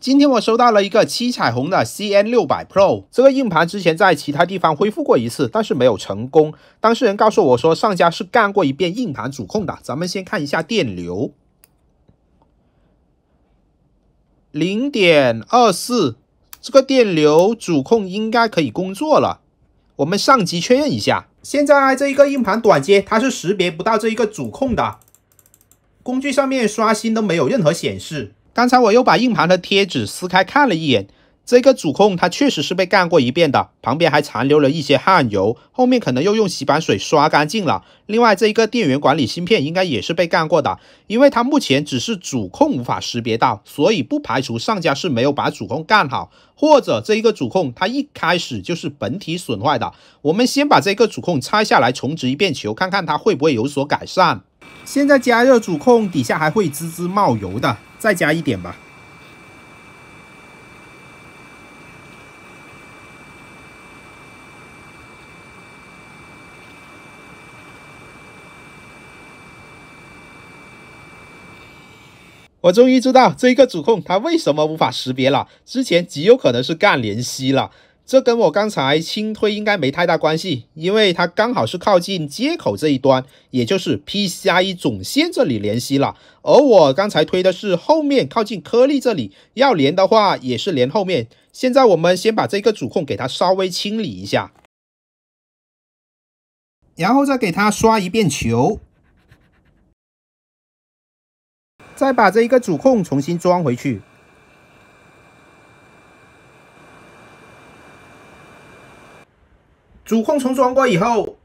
今天我收到了一个七彩虹的 CN 六百 Pro 这个硬盘之前在其他地方恢复过一次，但是没有成功。当事人告诉我说，上家是干过一遍硬盘主控的。咱们先看一下电流，零点二四，这个电流主控应该可以工作了。我们上机确认一下，现在这一个硬盘短接，它是识别不到这一个主控的，工具上面刷新都没有任何显示。刚才我又把硬盘的贴纸撕开看了一眼，这个主控它确实是被干过一遍的，旁边还残留了一些焊油，后面可能又用洗板水刷干净了。另外，这一个电源管理芯片应该也是被干过的，因为它目前只是主控无法识别到，所以不排除上家是没有把主控干好，或者这一个主控它一开始就是本体损坏的。我们先把这个主控拆下来重植一遍球，看看它会不会有所改善。现在加热主控底下还会滋滋冒油的。再加一点吧。我终于知道这一个主控它为什么无法识别了，之前极有可能是干联机了。这跟我刚才轻推应该没太大关系，因为它刚好是靠近接口这一端，也就是 PCIe 总线这里联系了。而我刚才推的是后面靠近颗粒这里，要连的话也是连后面。现在我们先把这个主控给它稍微清理一下，然后再给它刷一遍球，再把这一个主控重新装回去。主控重装过以后，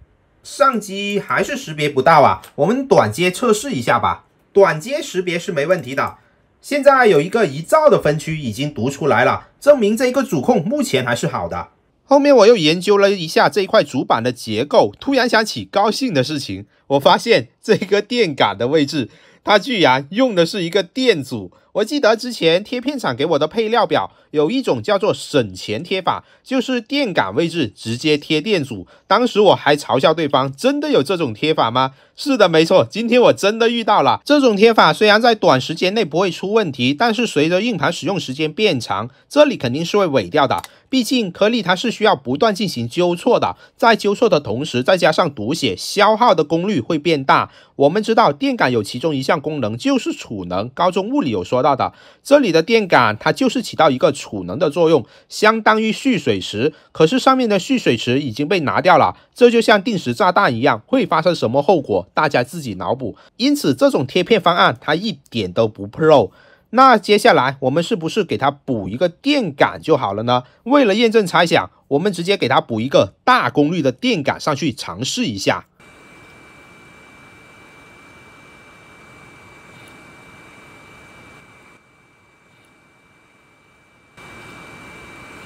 上机还是识别不到啊。我们短接测试一下吧，短接识别是没问题的。现在有一个一兆的分区已经读出来了，证明这一个主控目前还是好的。后面我又研究了一下这一块主板的结构，突然想起高兴的事情，我发现这个电感的位置，它居然用的是一个电阻。我记得之前贴片厂给我的配料表有一种叫做省钱贴法，就是电感位置直接贴电阻。当时我还嘲笑对方，真的有这种贴法吗？是的，没错，今天我真的遇到了这种贴法。虽然在短时间内不会出问题，但是随着硬盘使用时间变长，这里肯定是会萎掉的。毕竟颗粒它是需要不断进行纠错的，在纠错的同时，再加上读写，消耗的功率会变大。我们知道电感有其中一项功能就是储能，高中物理有说到的，这里的电感它就是起到一个储能的作用，相当于蓄水池，可是上面的蓄水池已经被拿掉了，这就像定时炸弹一样，会发生什么后果？大家自己脑补。因此，这种贴片方案它一点都不 pro。那接下来我们是不是给它补一个电感就好了呢？为了验证猜想，我们直接给它补一个大功率的电感上去尝试一下。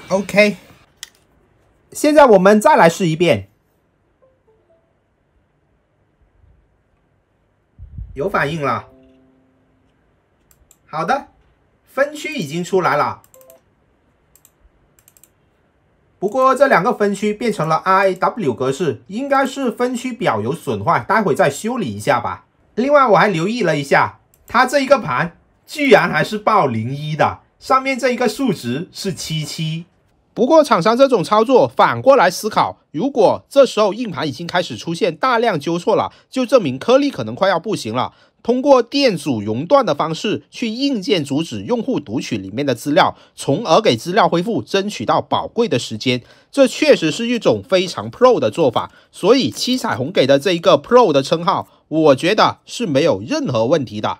OK，现在我们再来试一遍，有反应了。好的，分区已经出来了。不过这两个分区变成了 I A W 格式，应该是分区表有损坏，待会再修理一下吧。另外我还留意了一下，它这一个盘居然还是报零一的，上面这一个数值是七七。不过厂商这种操作，反过来思考，如果这时候硬盘已经开始出现大量纠错了，就证明颗粒可能快要不行了。通过电阻熔断的方式去硬件阻止用户读取里面的资料，从而给资料恢复争取到宝贵的时间。这确实是一种非常 pro 的做法，所以七彩虹给的这一个 pro 的称号，我觉得是没有任何问题的。